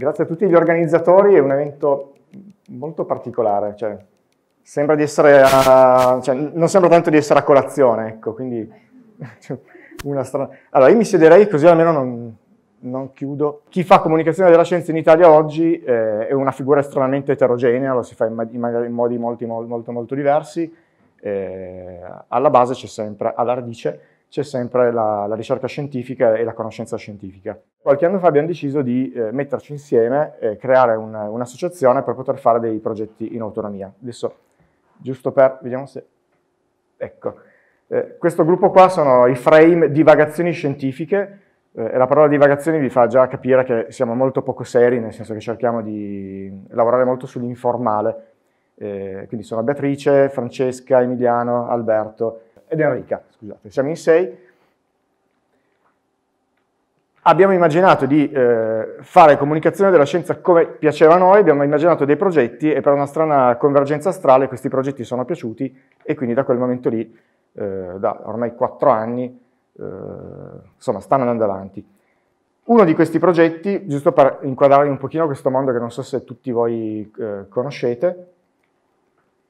Grazie a tutti gli organizzatori, è un evento molto particolare, cioè, sembra di essere a, cioè, non sembra tanto di essere a colazione, ecco, quindi una strana... Allora, io mi siederei così almeno non, non chiudo. Chi fa comunicazione della scienza in Italia oggi eh, è una figura estremamente eterogenea, lo si fa in, in, in modi molti, molto, molto, molto diversi. Eh, alla base c'è sempre, alla radice, c'è sempre la, la, ricerca scientifica e la conoscenza scientifica. Qualche anno fa abbiamo deciso di eh, metterci insieme e creare un, un'associazione per poter fare dei progetti in autonomia. Adesso, giusto per, vediamo se... Ecco. Eh, questo gruppo qua sono i frame divagazioni scientifiche, eh, la parola divagazioni vi fa già capire che siamo molto poco seri, nel senso che cerchiamo di lavorare molto sull'informale. Eh, quindi sono Beatrice, Francesca, Emiliano, Alberto, ed Enrica, scusate, siamo in 6. Abbiamo immaginato di eh, fare comunicazione della scienza come piaceva a noi, abbiamo immaginato dei progetti e per una strana convergenza astrale questi progetti sono piaciuti e quindi da quel momento lì, eh, da ormai 4 anni, eh, insomma, stanno andando avanti. Uno di questi progetti, giusto per inquadrare un pochino questo mondo che non so se tutti voi eh, conoscete,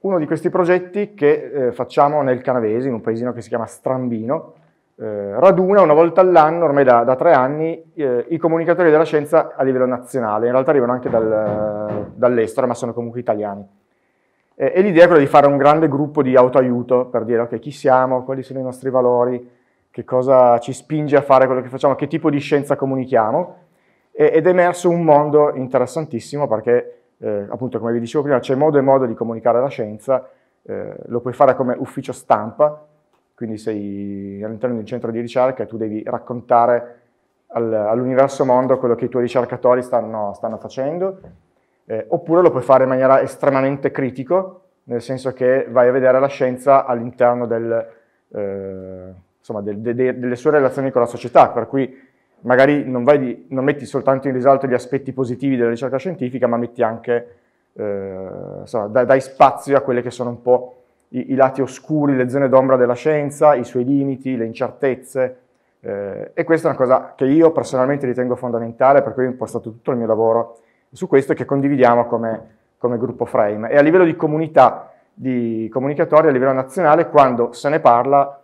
uno di questi progetti che eh, facciamo nel Canavese, in un paesino che si chiama Strambino, eh, raduna una volta all'anno, ormai da, da tre anni, eh, i comunicatori della scienza a livello nazionale, in realtà arrivano anche dal, dall'estero, ma sono comunque italiani. Eh, e l'idea è quella di fare un grande gruppo di autoaiuto per dire ok, chi siamo, quali sono i nostri valori, che cosa ci spinge a fare quello che facciamo, che tipo di scienza comunichiamo, ed è emerso un mondo interessantissimo perché eh, appunto come vi dicevo prima, c'è modo e modo di comunicare la scienza, eh, lo puoi fare come ufficio stampa, quindi sei all'interno di un centro di ricerca e tu devi raccontare al, all'universo mondo quello che i tuoi ricercatori stanno, stanno facendo, eh, oppure lo puoi fare in maniera estremamente critico, nel senso che vai a vedere la scienza all'interno del, eh, insomma, del, de, de, delle sue relazioni con la società, per cui magari non, di, non, metti soltanto in risalto gli aspetti positivi della ricerca scientifica, ma metti anche, eh, so, dai, dai, spazio a quelli che sono un po' i, i, lati oscuri, le zone d'ombra della scienza, i suoi limiti, le incertezze. Eh, e questa è una cosa che io personalmente ritengo fondamentale, per cui ho impostato tutto il mio lavoro su questo e che condividiamo come, come gruppo Frame. E a livello di comunità di comunicatori, a livello nazionale, quando se ne parla,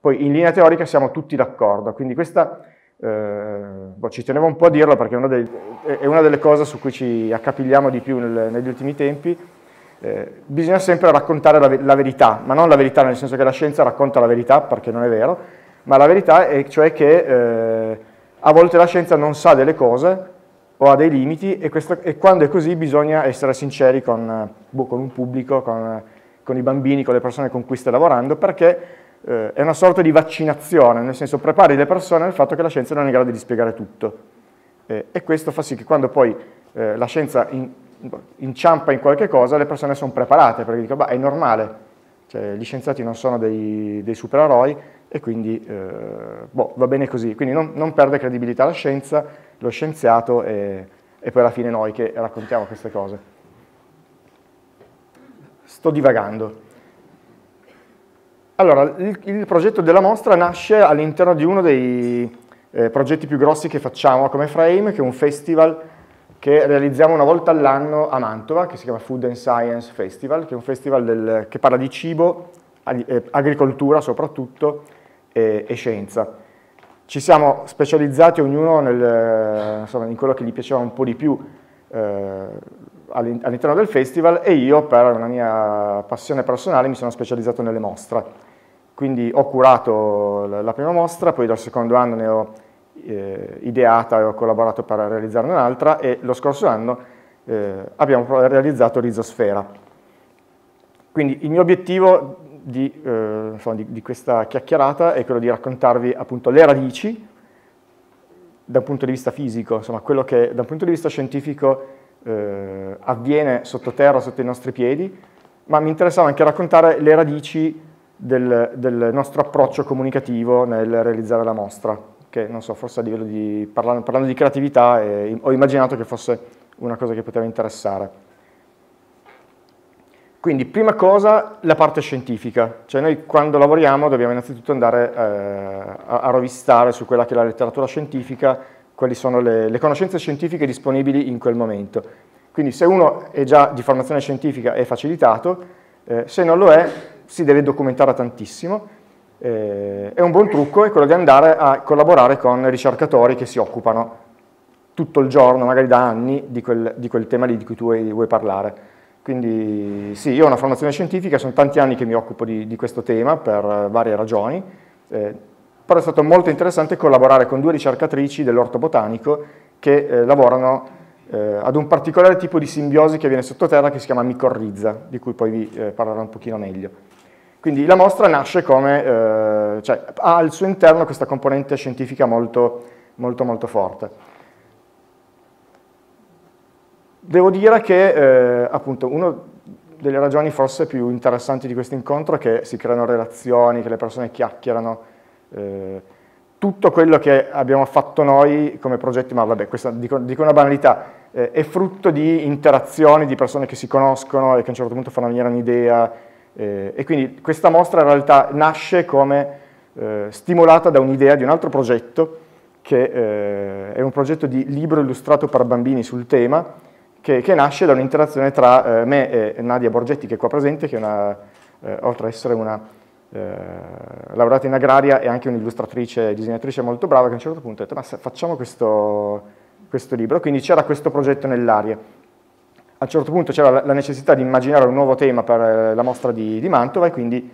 poi in linea teorica siamo tutti d'accordo. Quindi questa eh, boh, ci tenevo un po' a dirlo perché è una, dei, è una, delle cose su cui ci accapigliamo di più nel, negli ultimi tempi. Eh, bisogna sempre raccontare la, la, verità, ma non la verità nel senso che la scienza racconta la verità perché non è vero, ma la verità è cioè che eh, a volte la scienza non sa delle cose o ha dei limiti e, questo, e quando è così bisogna essere sinceri con, boh, con un pubblico, con, con i bambini, con le persone con cui stai lavorando perché eh, è una sorta di vaccinazione, nel senso prepari le persone al fatto che la scienza non è in grado di spiegare tutto. Eh, e questo fa sì che quando poi eh, la scienza in, inciampa in qualche cosa, le persone sono preparate, perché dicono, beh, è normale, cioè, gli scienziati non sono dei, dei supereroi e quindi eh, boh, va bene così. Quindi non, non, perde credibilità la scienza, lo scienziato e, e poi alla fine noi che raccontiamo queste cose. Sto divagando. Allora, il, il, progetto della mostra nasce all'interno di uno dei eh, progetti più grossi che facciamo come Frame, che è un festival che realizziamo una volta all'anno a Mantova, che si chiama Food and Science Festival, che è un festival del, che parla di cibo, eh, agricoltura soprattutto, e, e scienza. Ci siamo specializzati ognuno nel, insomma, in quello che gli piaceva un po' di più eh, all'interno del festival e io per una mia passione personale mi sono specializzato nelle mostre. Quindi ho curato la prima mostra, poi dal secondo anno ne ho eh, ideata e ho collaborato per realizzarne un'altra e lo scorso anno eh, abbiamo realizzato Rizosfera. Quindi il mio obiettivo di, eh, insomma, di, di, questa chiacchierata è quello di raccontarvi appunto le radici da un punto di vista fisico, insomma quello che da un punto di vista scientifico eh, avviene sottoterra, sotto i nostri piedi, ma mi interessava anche raccontare le radici del, del nostro approccio comunicativo nel realizzare la mostra, che non so, forse a livello di, parlando, parlando di creatività, eh, ho immaginato che fosse una cosa che poteva interessare. Quindi, prima cosa, la parte scientifica. Cioè noi quando lavoriamo dobbiamo innanzitutto andare eh, a, a, rovistare su quella che è la letteratura scientifica, quali sono le, le, conoscenze scientifiche disponibili in quel momento. Quindi se uno è già di formazione scientifica è facilitato, eh, se non lo è si deve documentare tantissimo, eh, e un buon trucco è quello di andare a collaborare con ricercatori che si occupano tutto il giorno, magari da anni, di quel, di quel tema lì di cui tu vuoi, vuoi, parlare. Quindi sì, io ho una formazione scientifica, sono tanti anni che mi occupo di, di questo tema per eh, varie ragioni, eh, però è stato molto interessante collaborare con due ricercatrici dell'orto botanico che eh, lavorano eh, ad un particolare tipo di simbiosi che viene sottoterra che si chiama micorrizza, di cui poi vi eh, parlerò un pochino meglio. Quindi la mostra nasce come, eh, cioè, ha al suo interno questa componente scientifica molto, molto, molto forte. Devo dire che, eh, appunto, una delle ragioni forse più interessanti di questo incontro è che si creano relazioni, che le persone chiacchierano, eh, tutto quello che abbiamo fatto noi come progetti, ma vabbè, questa, dico, dico una banalità, eh, è frutto di interazioni di persone che si conoscono e che a un certo punto fanno venire un'idea, eh, e quindi questa mostra in realtà nasce come eh, stimolata da un'idea di un altro progetto, che eh, è un progetto di libro illustrato per bambini sul tema, che, che nasce da un'interazione tra eh, me e Nadia Borgetti, che è qua presente, che è una, eh, oltre ad essere una eh, laureata in agraria e anche un'illustratrice e disegnatrice molto brava che a un certo punto ha detto ma facciamo questo, questo libro, quindi c'era questo progetto nell'aria a un certo punto c'era la necessità di immaginare un nuovo tema per eh, la mostra di, di Mantova e quindi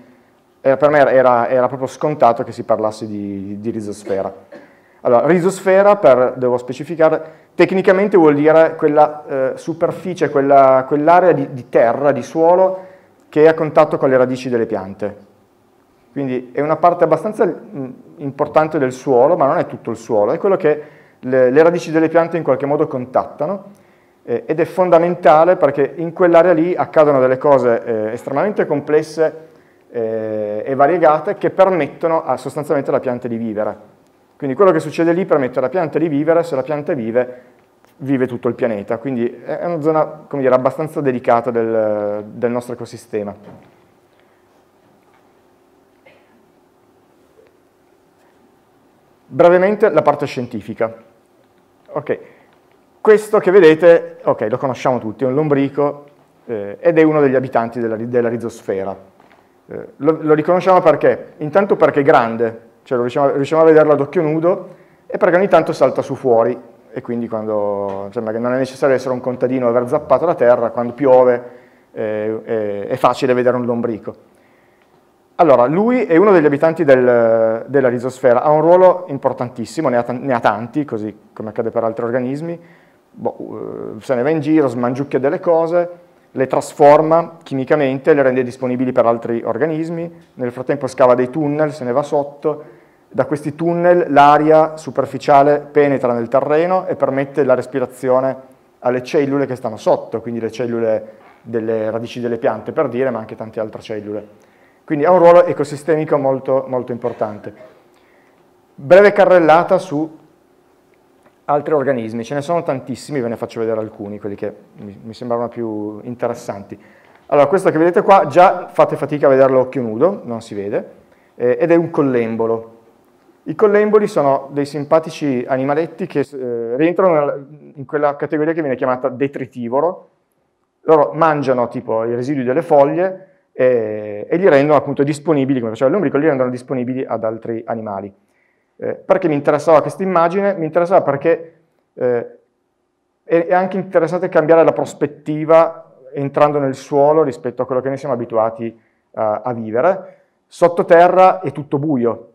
eh, per me era, era, proprio scontato che si parlasse di, di rizosfera. Allora, rizosfera, per, devo specificare, tecnicamente vuol dire quella eh, superficie, quell'area di, di terra, di suolo, che è a contatto con le radici delle piante. Quindi è una parte abbastanza mm, importante del suolo, ma non è tutto il suolo, è quello che le, le radici delle piante in qualche modo contattano eh, ed è fondamentale perché in quell'area lì accadono delle cose eh, estremamente complesse eh, e variegate che permettono a, sostanzialmente alla pianta di vivere. Quindi quello che succede lì permette alla pianta di vivere, se la pianta vive, vive tutto il pianeta. Quindi è una zona dire, abbastanza delicata del, del nostro ecosistema. Brevemente la parte scientifica. Okay. Questo che vedete, ok, lo conosciamo tutti, è un lombrico eh, ed è uno degli abitanti della, della rizosfera. Eh, lo, lo, riconosciamo perché? Intanto perché è grande, cioè riusciamo, riusciamo, a vederlo ad occhio nudo e perché ogni tanto salta su fuori e quindi quando, cioè, non è necessario essere un contadino e aver zappato la terra, quando piove eh, è facile vedere un lombrico. Allora, lui è uno degli abitanti del, della rizosfera, ha un ruolo importantissimo, ne ha, ne ha tanti, così come accade per altri organismi, boh, eh, se ne va in giro, smangiucchia delle cose, le trasforma chimicamente, le rende disponibili per altri organismi, nel frattempo scava dei tunnel, se ne va sotto, da questi tunnel l'aria superficiale penetra nel terreno e permette la respirazione alle cellule che stanno sotto, quindi le cellule delle radici delle piante per dire, ma anche tante altre cellule. Quindi ha un ruolo ecosistemico molto, molto importante. Breve carrellata su altri organismi, ce ne sono tantissimi, ve ne faccio vedere alcuni, quelli che mi sembravano più interessanti. Allora, questo che vedete qua, già fate fatica a vederlo a occhio nudo, non si vede, eh, ed è un collembolo. I collemboli sono dei simpatici animaletti che eh, rientrano in quella categoria che viene chiamata detritivoro. Loro mangiano tipo i residui delle foglie e, eh, e li rendono appunto disponibili, come faceva lombrico, li rendono disponibili ad altri animali. Eh, perché mi interessava questa immagine? Mi interessava perché eh, è, anche interessante cambiare la prospettiva entrando nel suolo rispetto a quello che noi siamo abituati a, a vivere. Sottoterra è tutto buio,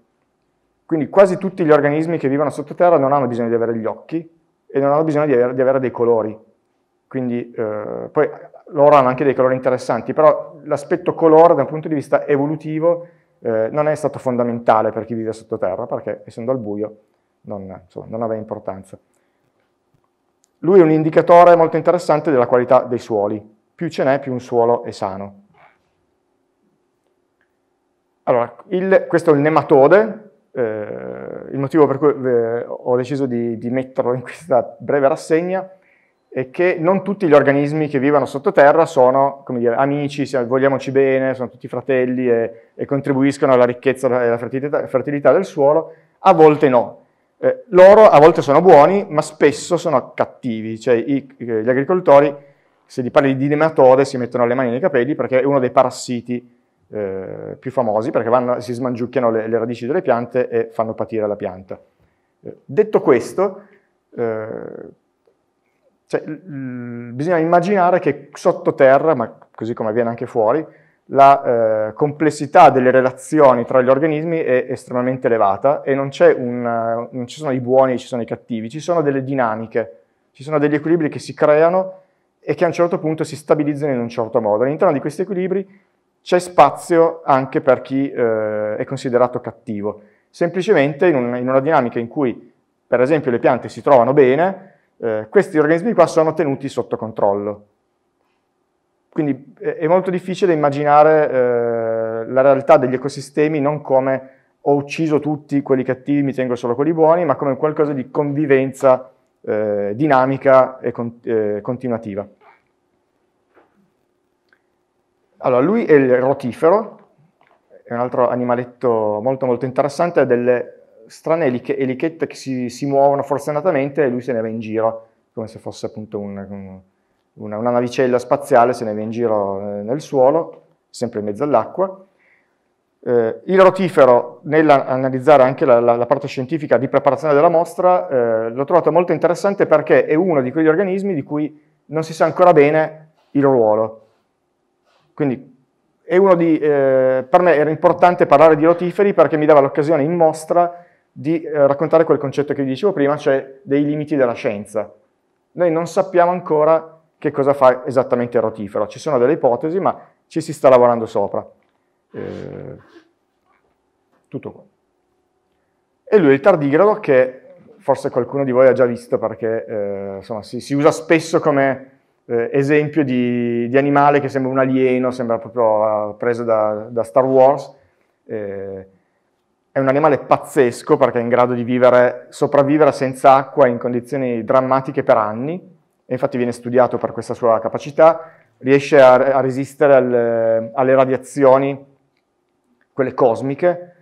quindi quasi tutti gli organismi che vivono sottoterra non hanno bisogno di avere gli occhi e non hanno bisogno di avere, di avere dei colori. Quindi, eh, poi loro hanno anche dei colori interessanti, però l'aspetto colore da un punto di vista evolutivo eh, non è stato fondamentale per chi vive sottoterra, perché essendo al buio non, insomma, non aveva importanza. Lui è un indicatore molto interessante della qualità dei suoli. Più ce n'è, più un suolo è sano. Allora, il, questo è il nematode, eh, il motivo per cui eh, ho deciso di, di metterlo in questa breve rassegna è che non tutti gli organismi che vivono sottoterra sono come dire, amici, vogliamoci bene, sono tutti fratelli e, e contribuiscono alla ricchezza e alla fertilità, fertilità, del suolo, a volte no. Eh, loro a volte sono buoni, ma spesso sono cattivi, cioè i, gli agricoltori, se gli parli di nematode, si mettono le mani nei capelli perché è uno dei parassiti eh, più famosi, perché vanno, si smangiucchiano le, le, radici delle piante e fanno patire la pianta. Eh, detto questo, eh, cioè, bisogna immaginare che sottoterra, ma così come avviene anche fuori, la eh, complessità delle relazioni tra gli organismi è estremamente elevata e non, un, non ci sono i buoni e ci sono i cattivi, ci sono delle dinamiche, ci sono degli equilibri che si creano e che a un certo punto si stabilizzano in un certo modo. All'interno di questi equilibri c'è spazio anche per chi eh, è considerato cattivo. Semplicemente in, un, in una dinamica in cui, per esempio, le piante si trovano bene, eh, questi organismi qua sono tenuti sotto controllo. Quindi eh, è molto difficile immaginare eh, la realtà degli ecosistemi non come ho ucciso tutti quelli cattivi, mi tengo solo quelli buoni, ma come qualcosa di convivenza eh, dinamica e con, eh, continuativa. Allora, lui è il rotifero, è un altro animaletto molto molto interessante, ha delle strane eliche, elichette che si, si, muovono forzatamente e lui se ne va in giro, come se fosse appunto un, una, una, navicella spaziale, se ne va in giro eh, nel suolo, sempre in mezzo all'acqua. Eh, il rotifero, nell'analizzare anche la, la, la, parte scientifica di preparazione della mostra, eh, l'ho trovato molto interessante perché è uno di quegli organismi di cui non si sa ancora bene il ruolo. Quindi di, eh, per me era importante parlare di rotiferi perché mi dava l'occasione in mostra di eh, raccontare quel concetto che vi dicevo prima, cioè dei limiti della scienza. Noi non sappiamo ancora che cosa fa esattamente il rotifero, ci sono delle ipotesi, ma ci si sta lavorando sopra. Eh, tutto qua. E lui è il tardigrado che forse qualcuno di voi ha già visto perché eh, insomma, si, si, usa spesso come eh, esempio di, di, animale che sembra un alieno, sembra proprio eh, preso da, da Star Wars. Eh, è un animale pazzesco perché è in grado di vivere, sopravvivere senza acqua in condizioni drammatiche per anni, e infatti viene studiato per questa sua capacità, riesce a, a resistere al, alle radiazioni, quelle cosmiche,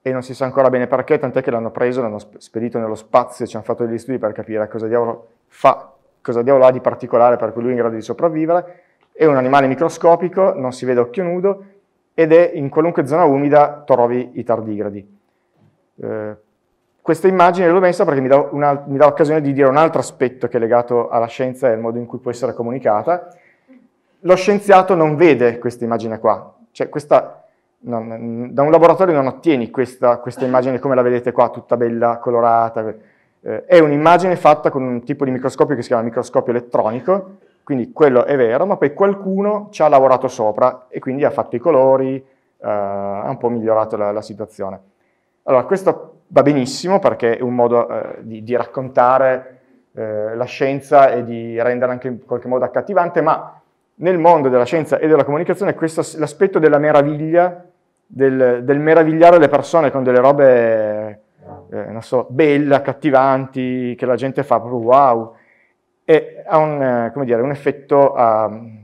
e non si sa ancora bene perché, tant'è che l'hanno preso, l'hanno spedito nello spazio ci hanno fatto degli studi per capire cosa diavolo fa, cosa diavolo ha di particolare per cui lui è in grado di sopravvivere. È un animale microscopico, non si vede occhio nudo, ed è in qualunque zona umida trovi i tardigradi. Eh, questa immagine l'ho messa perché mi dà, mi dà l'occasione di dire un altro aspetto che è legato alla scienza e al modo in cui può essere comunicata. Lo scienziato non vede questa immagine qua, cioè questa, non, da un laboratorio non ottieni questa, questa, immagine come la vedete qua, tutta bella, colorata. Eh, è un'immagine fatta con un tipo di microscopio che si chiama microscopio elettronico, quindi quello è vero, ma poi qualcuno ci ha lavorato sopra e quindi ha fatto i colori, eh, ha un po' migliorato la, la situazione. Allora, questo va benissimo perché è un modo eh, di, di, raccontare eh, la scienza e di renderla anche in qualche modo accattivante, ma nel mondo della scienza e della comunicazione questo, l'aspetto della meraviglia, del, del, meravigliare le persone con delle robe, eh, non so, belle, accattivanti, che la gente fa proprio wow, e ha un, eh, dire, un effetto, ehm,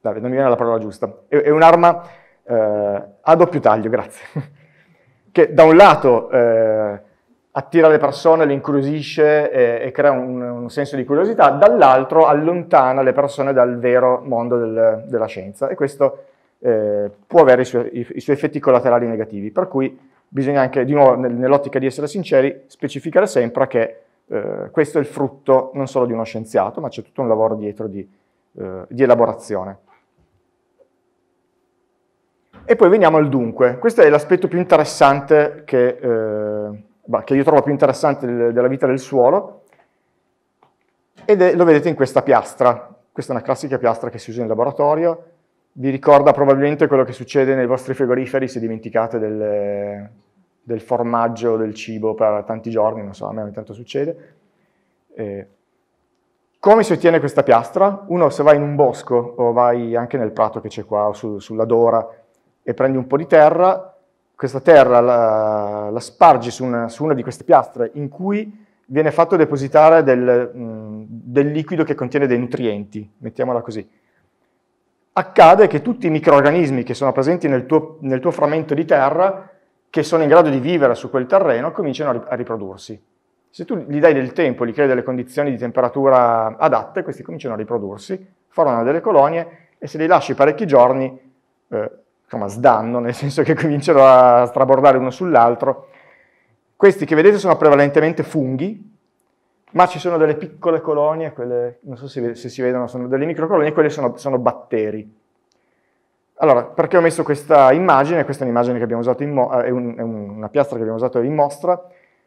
a, non mi viene la parola giusta, è, è un'arma eh, a doppio taglio, grazie che da un lato eh, attira le persone, le incuriosisce e, e crea un, un, senso di curiosità, dall'altro allontana le persone dal vero mondo del, della scienza e questo eh, può avere i, suoi, i, i suoi effetti collaterali negativi, per cui bisogna anche, di nuovo, nell'ottica di essere sinceri, specificare sempre che eh, questo è il frutto non solo di uno scienziato, ma c'è tutto un lavoro dietro di, eh, di elaborazione. E poi veniamo al dunque. Questo è l'aspetto più interessante che, eh, bah, che io trovo più interessante del, della vita del suolo, ed è, lo vedete in questa piastra. Questa è una classica piastra che si usa in laboratorio, vi ricorda probabilmente quello che succede nei vostri frigoriferi se dimenticate del, del formaggio o del cibo per tanti giorni, non so, a me ogni tanto succede. Eh, come si ottiene questa piastra? Uno se vai in un bosco o vai anche nel prato che c'è qua o su, sulla dora e prendi un po' di terra, questa terra la, la spargi su una, su una, di queste piastre in cui viene fatto depositare del, mh, del liquido che contiene dei nutrienti, mettiamola così. Accade che tutti i microorganismi che sono presenti nel tuo, nel tuo frammento di terra, che sono in grado di vivere su quel terreno, cominciano a riprodursi. Se tu gli dai del tempo, gli crei delle condizioni di temperatura adatte, questi cominciano a riprodursi, formano delle colonie e se li lasci parecchi giorni eh, insomma, sdanno, nel senso che cominciano a strabordare uno sull'altro. Questi che vedete sono prevalentemente funghi, ma ci sono delle piccole colonie, quelle, non so se, se si vedono, sono delle microcolonie, quelle sono, sono batteri. Allora, perché ho messo questa immagine? Questa è un'immagine che abbiamo usato in eh, è, un, è, una piastra che abbiamo usato in mostra,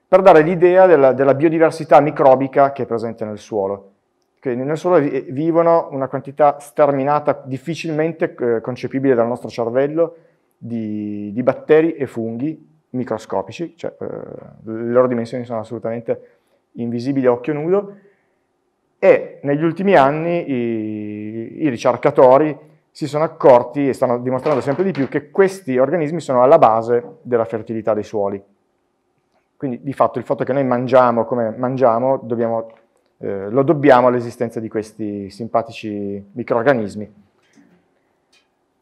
per dare l'idea della, della biodiversità microbica che è presente nel suolo. Quindi nel suolo vivono una quantità sterminata, difficilmente eh, concepibile dal nostro cervello, di, di, batteri e funghi microscopici, cioè eh, le loro dimensioni sono assolutamente invisibili a occhio nudo, e negli ultimi anni i, i ricercatori si sono accorti e stanno dimostrando sempre di più che questi organismi sono alla base della fertilità dei suoli. Quindi di fatto il fatto che noi mangiamo come mangiamo dobbiamo eh, lo dobbiamo all'esistenza di questi simpatici microorganismi.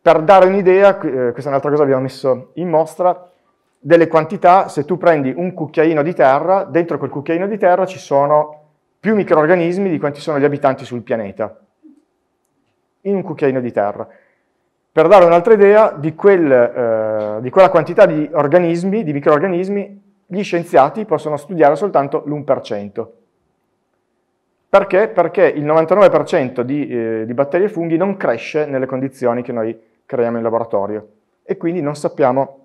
Per dare un'idea, eh, questa è un'altra cosa che abbiamo messo in mostra, delle quantità, se tu prendi un cucchiaino di terra, dentro quel cucchiaino di terra ci sono più microorganismi di quanti sono gli abitanti sul pianeta, in un cucchiaino di terra. Per dare un'altra idea di, quel, eh, di, quella quantità di organismi, di microorganismi, gli scienziati possono studiare soltanto l'1%. Perché? Perché il 99% di, eh, di batteri e funghi non cresce nelle condizioni che noi creiamo in laboratorio e quindi non sappiamo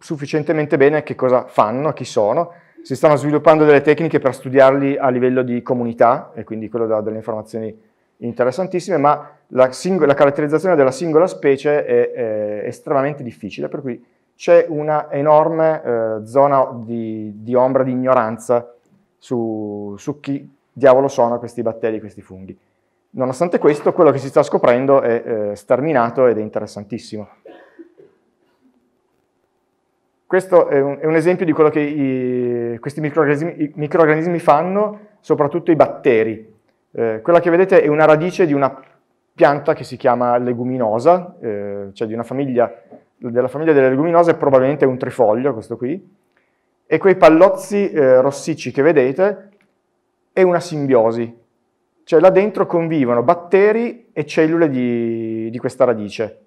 sufficientemente bene che cosa fanno, chi sono. Si stanno sviluppando delle tecniche per studiarli a livello di comunità, e quindi quello dà delle informazioni interessantissime, ma la, la caratterizzazione della singola specie è, è, estremamente difficile, per cui c'è una enorme eh, zona di, di ombra, di ignoranza su, su chi diavolo sono questi batteri, questi funghi. Nonostante questo, quello che si sta scoprendo è eh, sterminato ed è interessantissimo. Questo è un, è un esempio di quello che i, questi microorganismi, i microorganismi, fanno, soprattutto i batteri. Eh, quella che vedete è una radice di una pianta che si chiama leguminosa, eh, cioè di una famiglia, della famiglia delle leguminose, probabilmente è un trifoglio, questo qui e quei pallozzi eh, rossicci che vedete è una simbiosi, cioè là dentro convivono batteri e cellule di, di questa radice.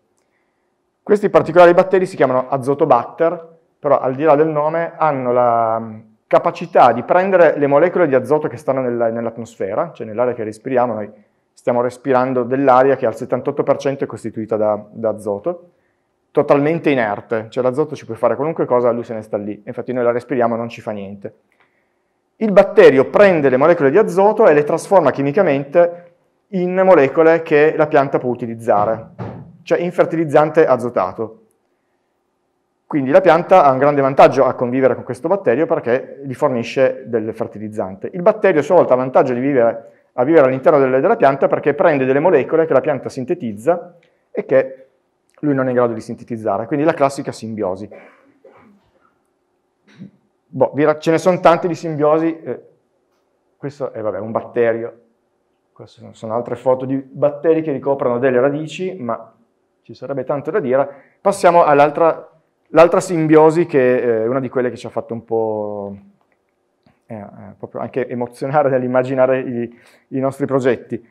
Questi particolari batteri si chiamano azotobatter, però al di là del nome hanno la mm, capacità di prendere le molecole di azoto che stanno nell'atmosfera, cioè nell'aria che respiriamo, noi stiamo respirando dell'aria che al 78% è costituita da, da azoto, totalmente inerte, cioè l'azoto ci puoi fare qualunque cosa, lui se ne sta lì, infatti noi la respiriamo e non ci fa niente. Il batterio prende le molecole di azoto e le trasforma chimicamente in molecole che la pianta può utilizzare, cioè in fertilizzante azotato. Quindi la pianta ha un grande vantaggio a convivere con questo batterio perché gli fornisce del fertilizzante. Il batterio a sua volta ha vantaggio di vivere, vivere all'interno delle, della pianta perché prende delle molecole che la pianta sintetizza e che lui non è in grado di sintetizzare, quindi la classica simbiosi. Boh, ce ne sono tante di simbiosi, eh, questo è vabbè, un batterio, queste sono altre foto di batteri che ricoprono delle radici, ma ci sarebbe tanto da dire. Passiamo all'altra simbiosi che è eh, una di quelle che ci ha fatto un po' eh, eh, proprio anche emozionare nell'immaginare i, i nostri progetti.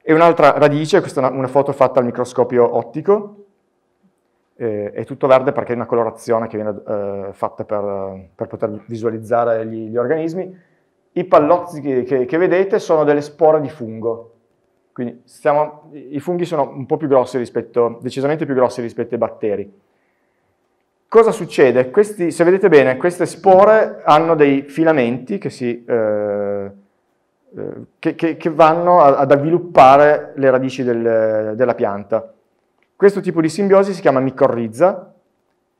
E un'altra radice, questa è una, una foto fatta al microscopio ottico, eh, è tutto verde perché è una colorazione che viene eh, fatta per, per, poter visualizzare gli, gli organismi. I pallozzi che, che, che, vedete sono delle spore di fungo, quindi stiamo, i funghi sono un po' più grossi rispetto, decisamente più grossi rispetto ai batteri. Cosa succede? Questi, se vedete bene, queste spore hanno dei filamenti che, si, eh, eh che vanno ad avviluppare le radici del, della pianta questo tipo di simbiosi si chiama micorrizza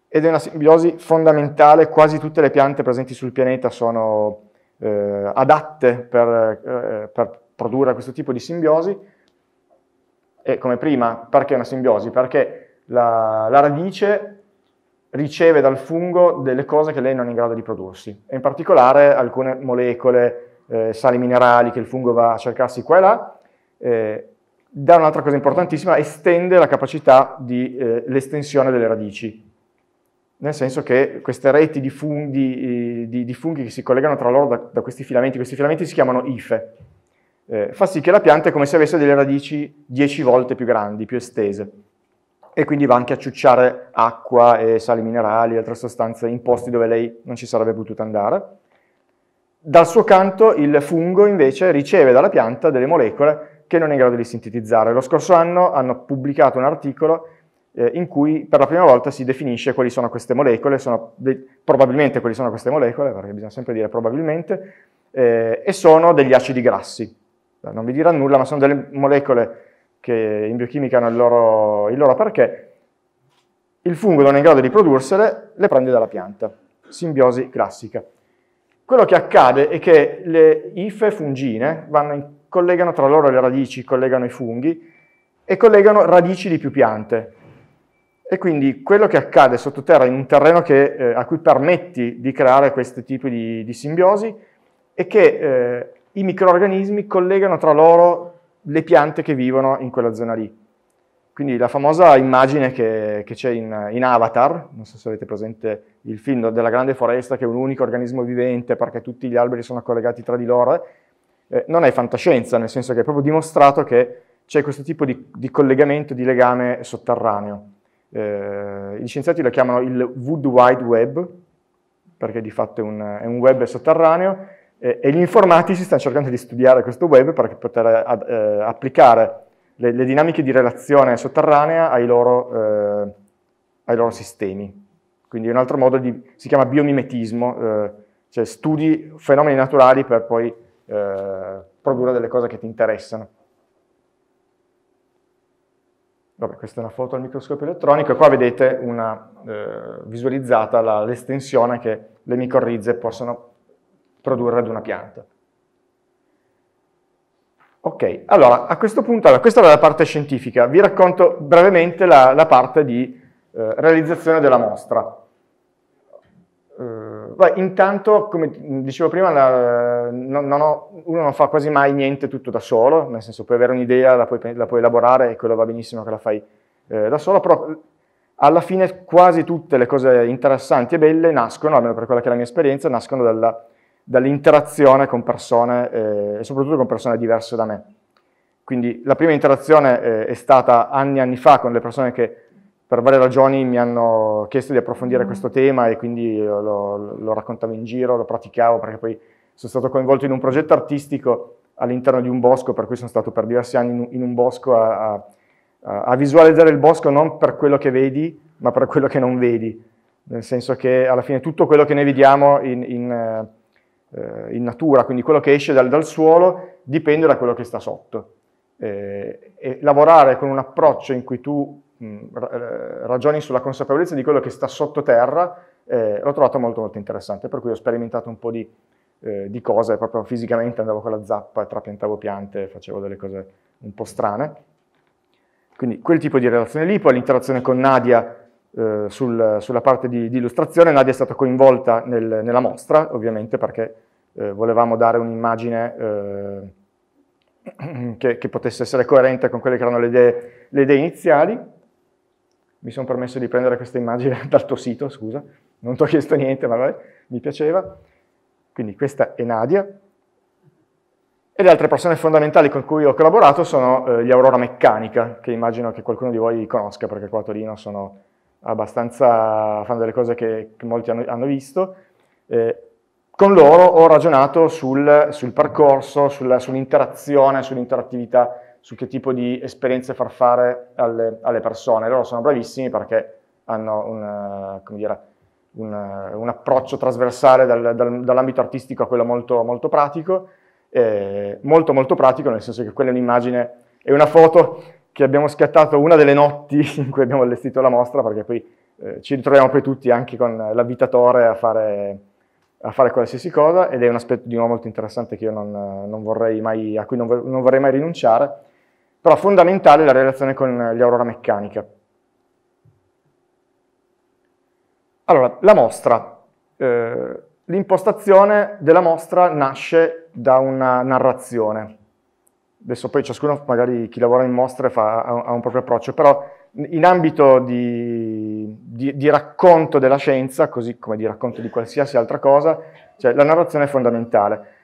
ed è una simbiosi fondamentale, quasi tutte le piante presenti sul pianeta sono eh, adatte per, eh, per produrre questo tipo di simbiosi. E come prima, perché una simbiosi? Perché la, la radice riceve dal fungo delle cose che lei non è in grado di prodursi, e in particolare alcune molecole, eh, sali minerali che il fungo va a cercarsi qua e là, eh, da un'altra cosa importantissima, estende la capacità di eh, l'estensione delle radici. Nel senso che queste reti di funghi, eh, di, di funghi che si collegano tra loro da, da, questi filamenti, questi filamenti si chiamano ife, eh, fa sì che la pianta è come se avesse delle radici 10 volte più grandi, più estese. E quindi va anche a ciucciare acqua e sali minerali e altre sostanze in posti dove lei non ci sarebbe potuta andare. Dal suo canto il fungo invece riceve dalla pianta delle molecole che non è in grado di sintetizzare. Lo scorso anno hanno pubblicato un articolo eh, in cui per la prima volta si definisce quali sono queste molecole, sono probabilmente quali sono queste molecole, perché bisogna sempre dire probabilmente, eh, e sono degli acidi grassi. Non vi dirà nulla, ma sono delle molecole che in biochimica hanno il loro, il loro perché. Il fungo non è in grado di prodursele, le prende dalla pianta. Simbiosi classica. Quello che accade è che le ife fungine vanno in collegano tra loro le radici, collegano i funghi e collegano radici di più piante. E quindi quello che accade sottoterra in un terreno che, eh, a cui permetti di creare questi tipi di, di simbiosi è che eh, i microorganismi collegano tra loro le piante che vivono in quella zona lì. Quindi la famosa immagine che, c'è in, in, Avatar, non so se avete presente il film della grande foresta, che è un unico organismo vivente perché tutti gli alberi sono collegati tra di loro, eh, eh, non è fantascienza, nel senso che è proprio dimostrato che c'è questo tipo di, di collegamento, di legame sotterraneo. Eh, gli scienziati lo chiamano il Wood Wide Web, perché di fatto è un, è un web sotterraneo, eh, e gli informatici stanno cercando di studiare questo web per poter ad, eh, applicare le, le, dinamiche di relazione sotterranea ai loro, eh, ai loro sistemi. Quindi è un altro modo di, si chiama biomimetismo, eh, cioè studi fenomeni naturali per poi eh, produrre delle cose che ti interessano. Vabbè, questa è una foto al microscopio elettronico e qua vedete una, eh, visualizzata l'estensione che le micorrize possono produrre ad una pianta. Ok, allora a questo punto, allora, questa era la parte scientifica, vi racconto brevemente la, la parte di eh, realizzazione della mostra. Beh, intanto, come dicevo prima, la, non, non ho, uno non fa quasi mai niente tutto da solo, nel senso puoi avere un'idea, la puoi, la puoi elaborare e quello va benissimo che la fai eh, da solo, però alla fine quasi tutte le cose interessanti e belle nascono, almeno per quella che è la mia esperienza, nascono dalla, dall'interazione con persone eh, e soprattutto con persone diverse da me. Quindi la prima interazione eh, è stata anni e anni fa con le persone che per varie ragioni mi hanno chiesto di approfondire mm. questo tema e quindi lo, lo raccontavo in giro, lo praticavo perché poi sono stato coinvolto in un progetto artistico all'interno di un bosco, per cui sono stato per diversi anni in un bosco a, a, a, visualizzare il bosco non per quello che vedi, ma per quello che non vedi, nel senso che alla fine tutto quello che noi vediamo in, in, eh, in natura, quindi quello che esce dal, dal, suolo, dipende da quello che sta sotto. Eh, e lavorare con un approccio in cui tu eh, ragioni sulla consapevolezza di quello che sta sottoterra, eh, l'ho trovato molto molto interessante, per cui ho sperimentato un po' di, eh, di, cose, proprio fisicamente andavo con la zappa, e trapiantavo piante, facevo delle cose un po' strane. Quindi quel tipo di relazione lì, poi l'interazione con Nadia eh, sul, sulla parte di, di, illustrazione, Nadia è stata coinvolta nel, nella mostra, ovviamente, perché eh, volevamo dare un'immagine eh, che, che, potesse essere coerente con quelle che erano le idee, le idee iniziali, mi sono permesso di prendere questa immagine dal tuo sito, scusa, non ti ho chiesto niente, ma vabbè, mi piaceva. Quindi questa è Nadia. E le altre persone fondamentali con cui ho collaborato sono eh, gli Aurora Meccanica, che immagino che qualcuno di voi conosca, perché qua a Torino sono abbastanza, fanno delle cose che, che molti hanno, hanno visto. Eh, con loro ho ragionato sul, sul percorso, sull'interazione, sull'interattività su che tipo di esperienze far fare alle, alle persone. Loro sono bravissimi perché hanno un, eh, dire, un, eh, un approccio trasversale dal, dal, dall'ambito artistico a quello molto, molto pratico, eh, molto molto pratico nel senso che quella è un'immagine, è una foto che abbiamo scattato una delle notti in cui abbiamo allestito la mostra perché poi eh, ci ritroviamo poi tutti anche con l'avvitatore a fare, a fare qualsiasi cosa ed è un aspetto di nuovo molto interessante non, non mai, a cui non, non vorrei mai rinunciare però fondamentale la relazione con gli Aurora Meccanica. Allora, la mostra. Eh, L'impostazione della mostra nasce da una narrazione. Adesso poi ciascuno, magari chi lavora in mostre, fa, ha, un, ha un proprio approccio, però in ambito di, di, di, racconto della scienza, così come di racconto di qualsiasi altra cosa, cioè la narrazione è fondamentale.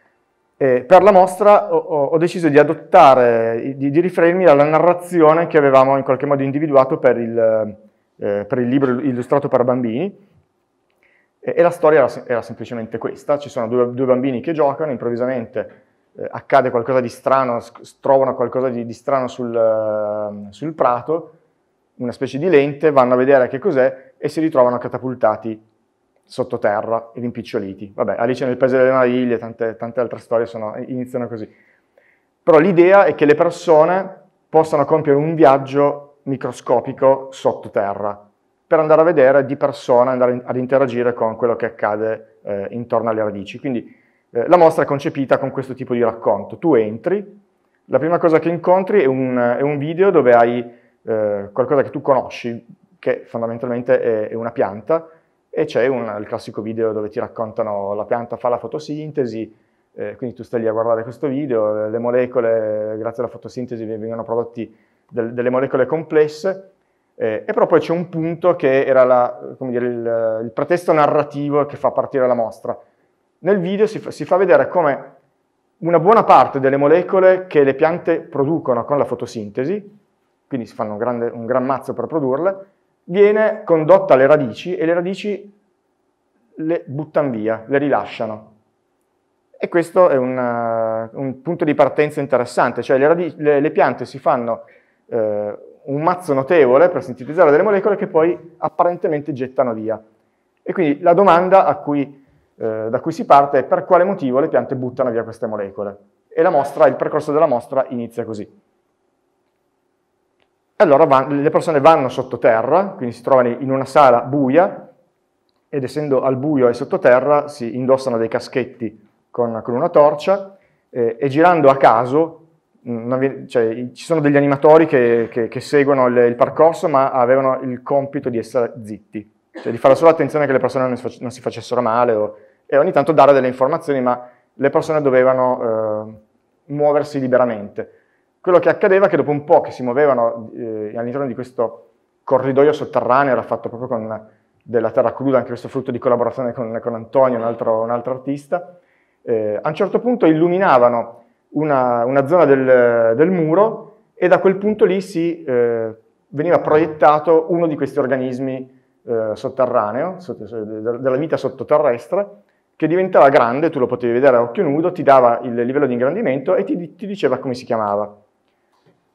Eh, per la mostra ho, ho, deciso di adottare, di, di riferirmi alla narrazione che avevamo in qualche modo individuato per il, eh, per il libro illustrato per bambini e, e la storia era, era, semplicemente questa, ci sono due, due bambini che giocano, improvvisamente eh, accade qualcosa di strano, trovano qualcosa di, di strano sul, eh, sul prato, una specie di lente, vanno a vedere che cos'è e si ritrovano catapultati sottoterra e rimpiccioliti. Vabbè, Alice nel Paese delle Meraviglie, tante, tante altre storie sono, eh, iniziano così. Però l'idea è che le persone possano compiere un viaggio microscopico sottoterra per andare a vedere di persona, andare ad interagire con quello che accade eh, intorno alle radici. Quindi eh, la mostra è concepita con questo tipo di racconto. Tu entri, la prima cosa che incontri è un, è un video dove hai eh, qualcosa che tu conosci, che fondamentalmente è, è una pianta, e c'è un, il classico video dove ti raccontano la pianta fa la fotosintesi, eh, quindi tu stai lì a guardare questo video, le molecole grazie alla fotosintesi vengono prodotte del, delle molecole complesse, eh, e però poi c'è un punto che era la, dire, il, il, pretesto narrativo che fa partire la mostra. Nel video si fa, si fa vedere come una buona parte delle molecole che le piante producono con la fotosintesi, quindi si fanno un, grande, un gran mazzo per produrle, viene condotta alle radici e le radici le buttano via, le rilasciano. E questo è un, eh, un punto di partenza interessante, cioè le, radici, le, le piante si fanno eh, un mazzo notevole per sintetizzare delle molecole che poi apparentemente gettano via. E quindi la domanda cui, eh, da cui si parte è per quale motivo le piante buttano via queste molecole. E la mostra, il percorso della mostra inizia così. Allora van, le persone vanno sottoterra, quindi si trovano in una sala buia ed essendo al buio e sottoterra si indossano dei caschetti con, con una torcia eh, e girando a caso non, cioè, ci sono degli animatori che, che, che seguono il, il, percorso ma avevano il compito di essere zitti, cioè di fare solo attenzione che le persone non, non si facessero male o, e ogni tanto dare delle informazioni ma le persone dovevano eh, muoversi liberamente quello che accadeva è che dopo un po' che si muovevano eh, all'interno di questo corridoio sotterraneo, era fatto proprio con della terra cruda, anche questo frutto di collaborazione con, con Antonio, un altro, un altro artista, eh, a un certo punto illuminavano una, una zona del, del, muro e da quel punto lì si, eh, veniva proiettato uno di questi organismi eh, sotterraneo, sotto, della vita sottoterrestre, che diventava grande, tu lo potevi vedere a occhio nudo, ti dava il livello di ingrandimento e ti, ti diceva come si chiamava.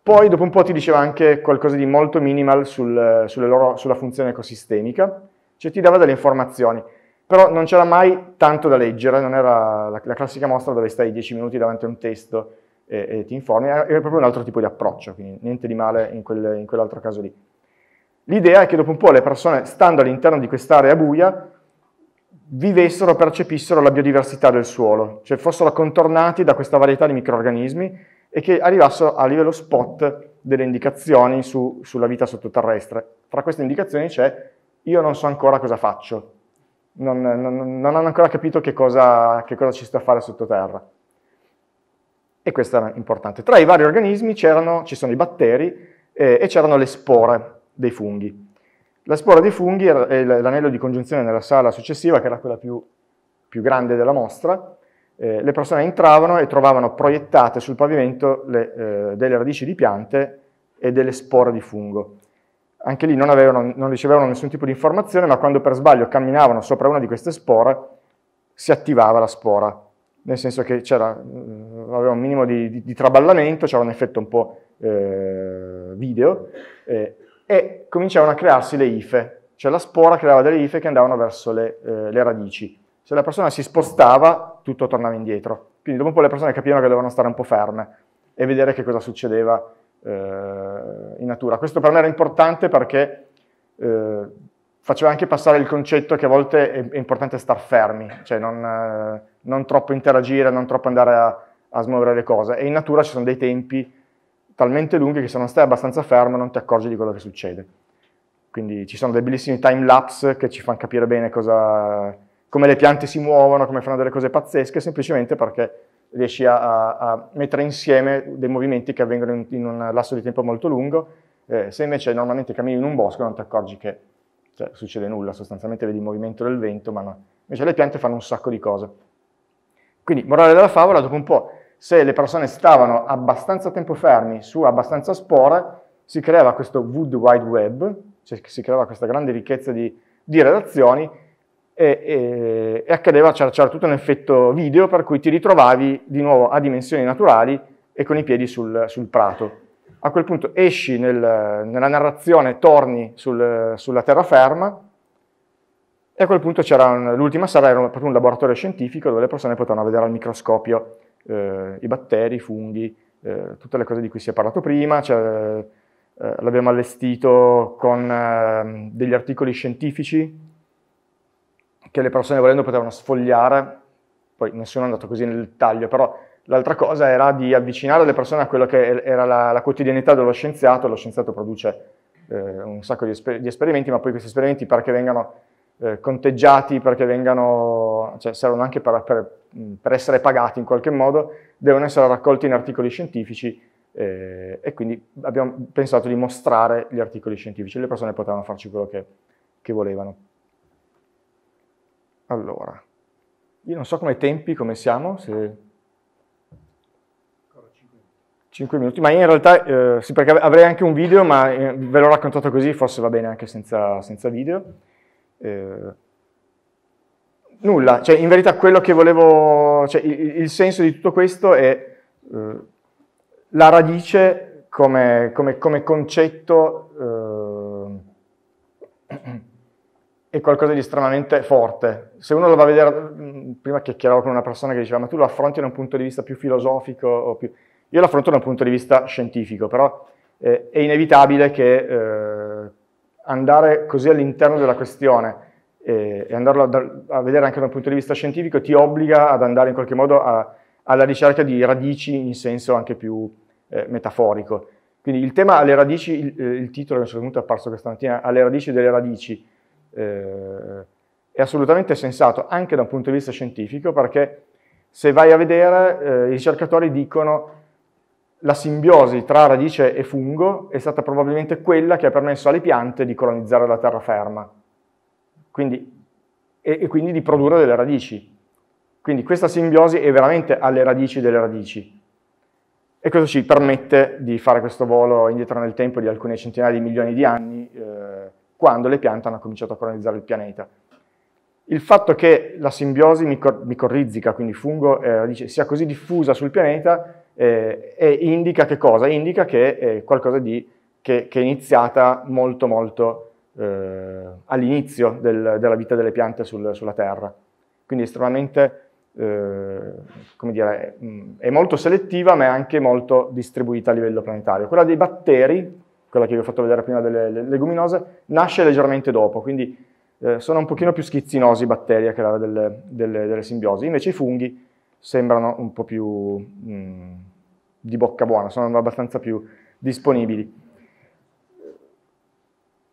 Poi dopo un po' ti diceva anche qualcosa di molto minimal sul, loro, sulla funzione ecosistemica, cioè ti dava delle informazioni, però non c'era mai tanto da leggere, non era la, la classica mostra dove stai 10 minuti davanti a un testo e, e, ti informi, era proprio un altro tipo di approccio, quindi niente di male in, quel, in quell'altro caso lì. L'idea è che dopo un po' le persone, stando all'interno di quest'area buia, vivessero, percepissero la biodiversità del suolo, cioè fossero contornati da questa varietà di microrganismi e che arrivassero a livello spot delle indicazioni su, sulla vita sottoterrestre. Tra queste indicazioni c'è io non so ancora cosa faccio, non, non, non hanno ancora capito che cosa, che cosa ci sta a fare sottoterra. E questo era importante. Tra i vari organismi ci sono i batteri eh, e c'erano le spore dei funghi. La spora dei funghi è eh, l'anello di congiunzione nella sala successiva, che era quella più, più grande della mostra, eh, le persone entravano e trovavano proiettate sul pavimento le, eh, delle radici di piante e delle spore di fungo. Anche lì non, avevano, non ricevevano nessun tipo di informazione, ma quando per sbaglio camminavano sopra una di queste spore, si attivava la spora, nel senso che mm, aveva un minimo di, di, di traballamento, c'era un effetto un po' eh, video, eh, e cominciavano a crearsi le ife, cioè la spora creava delle ife che andavano verso le, eh, le radici. Se la persona si spostava, tutto tornava indietro. Quindi dopo un po' le persone capivano che dovevano stare un po' ferme e vedere che cosa succedeva eh, in natura. Questo per me era importante perché eh, faceva anche passare il concetto che a volte è, è importante star fermi, cioè non, eh, non, troppo interagire, non troppo andare a, a smuovere le cose. E in natura ci sono dei tempi talmente lunghi che se non stai abbastanza fermo non ti accorgi di quello che succede. Quindi ci sono dei bellissimi time lapse che ci fanno capire bene cosa, come le piante si muovono, come fanno delle cose pazzesche, semplicemente perché riesci a, a mettere insieme dei movimenti che avvengono in, in, un lasso di tempo molto lungo, eh, se invece normalmente cammini in un bosco non ti accorgi che cioè, succede nulla, sostanzialmente vedi il movimento del vento, ma no. invece le piante fanno un sacco di cose. Quindi, morale della favola, dopo un po', se le persone stavano abbastanza tempo fermi su abbastanza spore, si creava questo Wood Wide Web, cioè si creava questa grande ricchezza di, di relazioni e, e, e accadeva, c'era, c'era tutto un effetto video per cui ti ritrovavi di nuovo a dimensioni naturali e con i piedi sul, sul prato. A quel punto esci nel, nella narrazione, torni sul, sulla terraferma e a quel punto c'era un, l'ultima sala, era proprio un laboratorio scientifico dove le persone potevano vedere al microscopio eh, i batteri, i funghi, eh, tutte le cose di cui si è parlato prima, cioè, eh, l'abbiamo allestito con ehm, degli articoli scientifici che le persone volendo potevano sfogliare, poi nessuno è andato così nel dettaglio, però l'altra cosa era di avvicinare le persone a quello che era la, la quotidianità dello scienziato, lo scienziato produce eh, un sacco di, esper- di, esperimenti, ma poi questi esperimenti perché vengano eh, conteggiati, perché vengano, cioè servono anche per, per, per, essere pagati in qualche modo, devono essere raccolti in articoli scientifici eh, e quindi abbiamo pensato di mostrare gli articoli scientifici, le persone potevano farci quello che, che volevano. Allora, io non so come tempi, come siamo, se... 5 minuti, ma in realtà, eh, sì perché avrei anche un video, ma eh, ve l'ho raccontato così, forse va bene anche senza, senza video. Eh, nulla, cioè in verità quello che volevo, cioè, il, il, senso di tutto questo è eh, la radice come, come, come concetto eh, è qualcosa di estremamente forte. Se uno lo va a vedere, mm, prima chiacchieravo con una persona che diceva ma tu lo affronti da un punto di vista più filosofico più... Io lo affronto da un punto di vista scientifico, però eh, è inevitabile che eh, andare così all'interno della questione eh, e andarlo a, a, vedere anche da un punto di vista scientifico ti obbliga ad andare in qualche modo a, alla ricerca di radici in senso anche più eh, metaforico. Quindi il tema alle radici, il, eh, il titolo che mi è certo punto è apparso questa mattina, alle radici delle radici, eh, è assolutamente sensato anche da un punto di vista scientifico perché se vai a vedere eh, i ricercatori dicono la simbiosi tra radice e fungo è stata probabilmente quella che ha permesso alle piante di colonizzare la terraferma quindi, e, e quindi di produrre delle radici. Quindi questa simbiosi è veramente alle radici delle radici. E questo ci permette di fare questo volo indietro nel tempo di alcune centinaia di milioni di anni eh, quando le piante hanno cominciato a colonizzare il pianeta. Il fatto che la simbiosi micor micorrizica, quindi fungo eh, sia così diffusa sul pianeta eh, indica che cosa? Indica che è qualcosa di, che, che è iniziata molto molto eh, all'inizio del, della vita delle piante sul, sulla Terra. Quindi estremamente, eh, come dire, mm, è molto selettiva ma è anche molto distribuita a livello planetario. Quella dei batteri, quella che vi ho fatto vedere prima delle leguminose, nasce leggermente dopo, quindi eh, sono un pochino più schizzinosi i batteri a creare delle, delle, delle, simbiosi, invece i funghi sembrano un po' più mh, mm, di bocca buona, sono abbastanza più disponibili.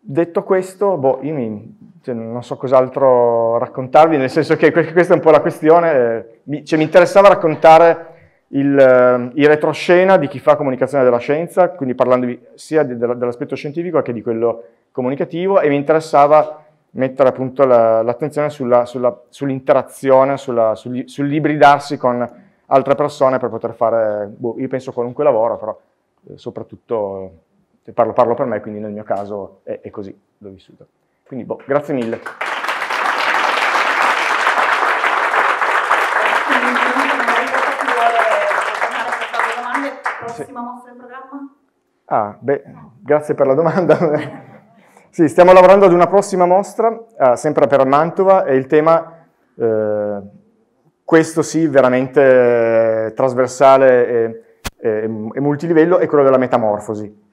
Detto questo, boh, io mi, cioè, non so cos'altro raccontarvi, nel senso che questa è un po' la questione, eh, mi, cioè, mi interessava raccontare il, eh, il, retroscena di chi fa comunicazione della scienza, quindi parlando sia dell'aspetto scientifico che di quello comunicativo e mi interessava mettere appunto l'attenzione la, sull'interazione, sull sull sull'ibridarsi con altre persone per poter fare, boh, io penso qualunque lavoro, però eh, soprattutto eh, parlo, parlo, per me, quindi nel mio caso è, è così, l'ho vissuto. Quindi boh, grazie mille. prossima mostra in programma? Ah, beh, grazie per la domanda. sì, stiamo lavorando ad una prossima mostra, eh, sempre per Mantova, e il tema, eh, questo sì, veramente eh, trasversale e, e, e multilivello, è quello della metamorfosi.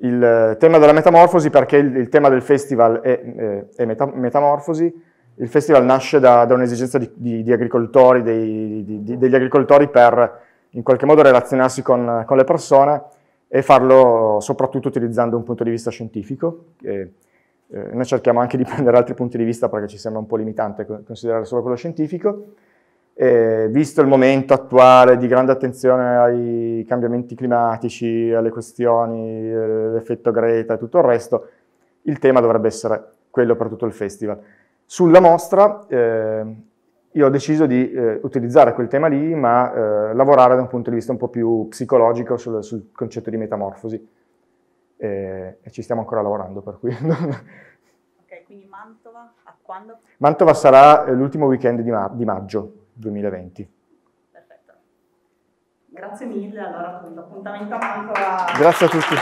Il eh, tema della metamorfosi, perché il, il tema del festival è, eh, è meta, metamorfosi, il festival nasce da, da un'esigenza di, di, di agricoltori, dei, di, degli agricoltori per in qualche modo relazionarsi con, con le persone e farlo soprattutto utilizzando un punto di vista scientifico. E, eh, noi cerchiamo anche di prendere altri punti di vista perché ci sembra un po' limitante considerare solo quello scientifico. E, visto il momento attuale di grande attenzione ai cambiamenti climatici, alle questioni, eh, l'effetto Greta e tutto il resto, il tema dovrebbe essere quello per tutto il festival. Sulla mostra eh, io ho deciso di eh, utilizzare quel tema lì, ma eh, lavorare da un punto di vista un po' più psicologico sul, sul concetto di metamorfosi. E, e, ci stiamo ancora lavorando, per cui... ok, quindi Mantova, a quando? Mantova sarà eh, l'ultimo weekend di, ma di, maggio 2020. Perfetto. Grazie mille, allora appuntamento a Mantova. Grazie a tutti.